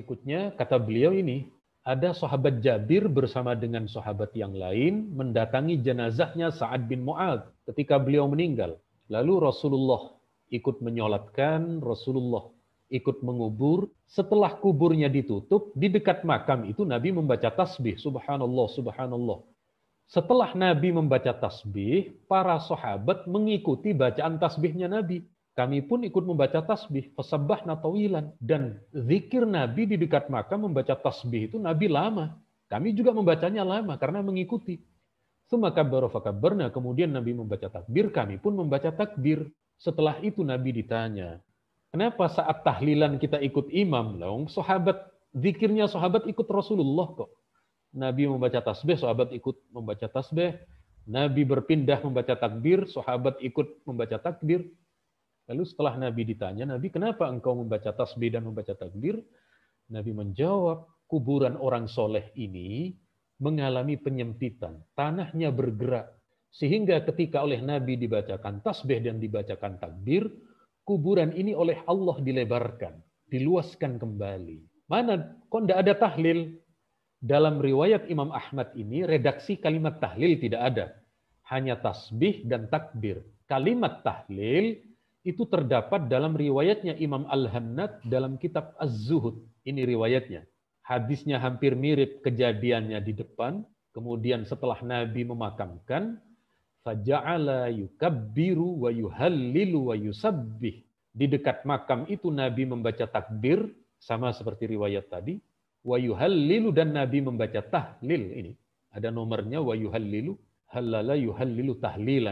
berikutnya kata beliau ini, ada sahabat Jabir bersama dengan sahabat yang lain mendatangi jenazahnya Sa'ad bin Mu'ad ketika beliau meninggal. Lalu Rasulullah ikut menyolatkan, Rasulullah ikut mengubur. Setelah kuburnya ditutup, di dekat makam itu Nabi membaca tasbih, subhanallah, subhanallah. Setelah Nabi membaca tasbih, para sahabat mengikuti bacaan tasbihnya Nabi. Kami pun ikut membaca tasbih, pesabah natawilan. Dan zikir Nabi di dekat makam membaca tasbih itu Nabi lama. Kami juga membacanya lama karena mengikuti. Sumakabbaro fakabbarna, kemudian Nabi membaca takbir, kami pun membaca takbir. Setelah itu Nabi ditanya, kenapa saat tahlilan kita ikut imam? Long, sahabat, zikirnya sahabat ikut Rasulullah kok. Nabi membaca tasbih, sahabat ikut membaca tasbih. Nabi berpindah membaca takbir, sahabat ikut membaca takbir. Lalu setelah Nabi ditanya, Nabi kenapa engkau membaca tasbih dan membaca takbir? Nabi menjawab, kuburan orang soleh ini mengalami penyempitan, tanahnya bergerak. Sehingga ketika oleh Nabi dibacakan tasbih dan dibacakan takbir, kuburan ini oleh Allah dilebarkan, diluaskan kembali. Mana kok tidak ada tahlil? Dalam riwayat Imam Ahmad ini, redaksi kalimat tahlil tidak ada. Hanya tasbih dan takbir. Kalimat tahlil itu terdapat dalam riwayatnya Imam Al-Hannad dalam kitab Az-Zuhud. Ini riwayatnya. Hadisnya hampir mirip kejadiannya di depan, kemudian setelah Nabi memakamkan, فَجَعَلَا يُكَبِّرُ wa yuhallilu wa Di dekat makam itu Nabi membaca takbir, sama seperti riwayat tadi, wa yuhallilu dan Nabi membaca tahlil ini. Ada nomornya wa yuhallilu, halala yuhallilu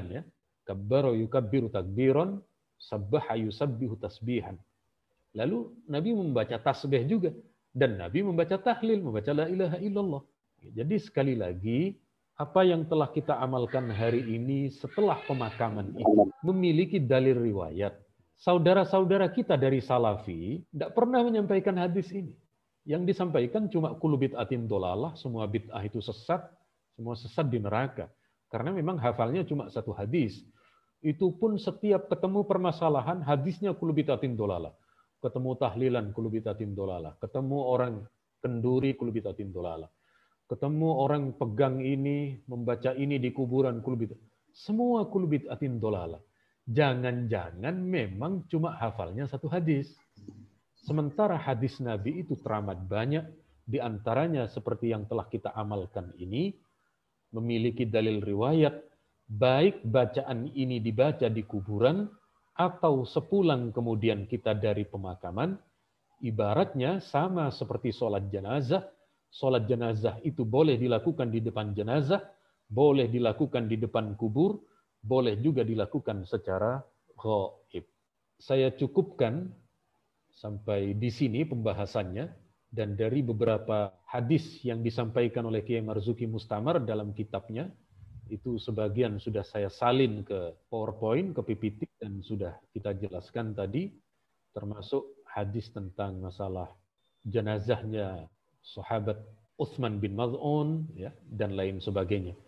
ya. Kabbara yukabbiru takbiron Sabbaha yusabbihu tasbihan. Lalu Nabi membaca tasbih juga. Dan Nabi membaca tahlil, membaca la ilaha illallah. Jadi sekali lagi, apa yang telah kita amalkan hari ini setelah pemakaman itu memiliki dalil riwayat. Saudara-saudara kita dari Salafi tidak pernah menyampaikan hadis ini. Yang disampaikan cuma kulubit atin dolalah, semua bid'ah itu sesat, semua sesat di neraka. Karena memang hafalnya cuma satu hadis. Itu pun setiap ketemu permasalahan, hadisnya kulubitatin dolala. Ketemu tahlilan kulubitatin dolala. Ketemu orang kenduri kulubitatin dolala. Ketemu orang pegang ini, membaca ini di kuburan kulubit. Semua kulubitatin dolala. Jangan-jangan memang cuma hafalnya satu hadis. Sementara hadis Nabi itu teramat banyak, di antaranya seperti yang telah kita amalkan ini, memiliki dalil riwayat baik bacaan ini dibaca di kuburan atau sepulang kemudian kita dari pemakaman, ibaratnya sama seperti sholat jenazah. Sholat jenazah itu boleh dilakukan di depan jenazah, boleh dilakukan di depan kubur, boleh juga dilakukan secara gaib. Saya cukupkan sampai di sini pembahasannya dan dari beberapa hadis yang disampaikan oleh Kiai Marzuki Mustamar dalam kitabnya itu sebagian sudah saya salin ke PowerPoint, ke PPT, dan sudah kita jelaskan tadi, termasuk hadis tentang masalah jenazahnya sahabat Uthman bin Maz'un, ya, dan lain sebagainya.